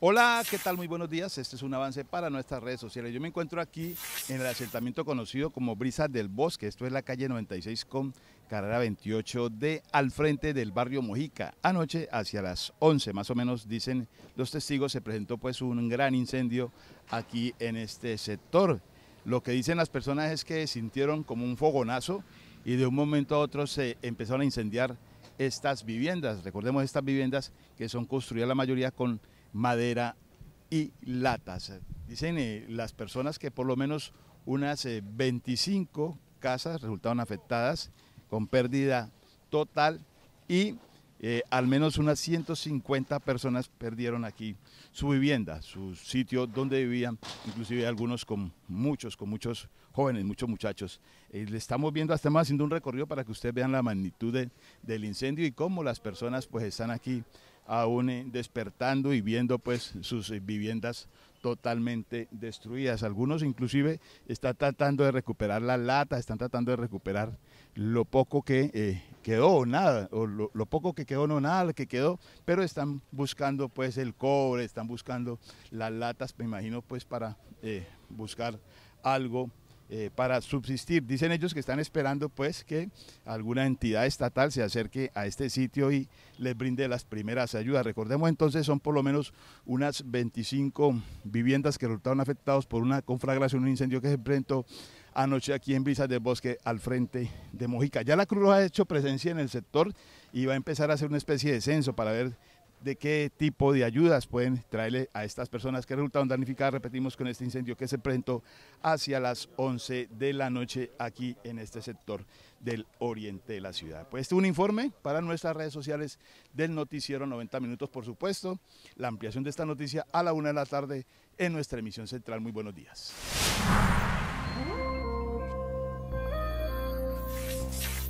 Hola, ¿qué tal? Muy buenos días. Este es un avance para nuestras redes sociales. Yo me encuentro aquí en el asentamiento conocido como Brisa del Bosque. Esto es la calle 96 con carrera 28 de al frente del barrio Mojica. Anoche, hacia las 11 más o menos, dicen los testigos, se presentó pues un gran incendio aquí en este sector. Lo que dicen las personas es que sintieron como un fogonazo y de un momento a otro se empezaron a incendiar estas viviendas. Recordemos estas viviendas que son construidas la mayoría con madera y latas. Dicen eh, las personas que por lo menos unas 25 eh, casas resultaron afectadas con pérdida total y eh, al menos unas 150 personas perdieron aquí su vivienda, su sitio donde vivían, inclusive algunos con muchos, con muchos jóvenes, muchos muchachos. Eh, le estamos viendo, hasta más haciendo un recorrido para que ustedes vean la magnitud del incendio y cómo las personas pues están aquí aún eh, despertando y viendo pues sus viviendas totalmente destruidas. Algunos inclusive están tratando de recuperar la lata, están tratando de recuperar lo poco que quedó nada, o lo, poco que quedó, no nada, que quedó, pero están buscando pues el cobre, están buscando las latas, me imagino pues para eh, buscar algo eh, para subsistir. Dicen ellos que están esperando pues que alguna entidad estatal se acerque a este sitio y les brinde las primeras ayudas. Recordemos entonces son por lo menos unas 25 viviendas que resultaron afectadas por una conflagración, un incendio que se presentó anoche aquí en Brisas del Bosque, al frente de Mojica. Ya la Cruz Roja ha hecho presencia en el sector y va a empezar a hacer una especie de censo para ver de qué tipo de ayudas pueden traerle a estas personas que resultaron danificadas, repetimos, con este incendio que se presentó hacia las 11 de la noche aquí en este sector del oriente de la ciudad. Pues este un informe para nuestras redes sociales del noticiero 90 minutos, por supuesto, la ampliación de esta noticia a la una de la tarde en nuestra emisión central. Muy buenos días.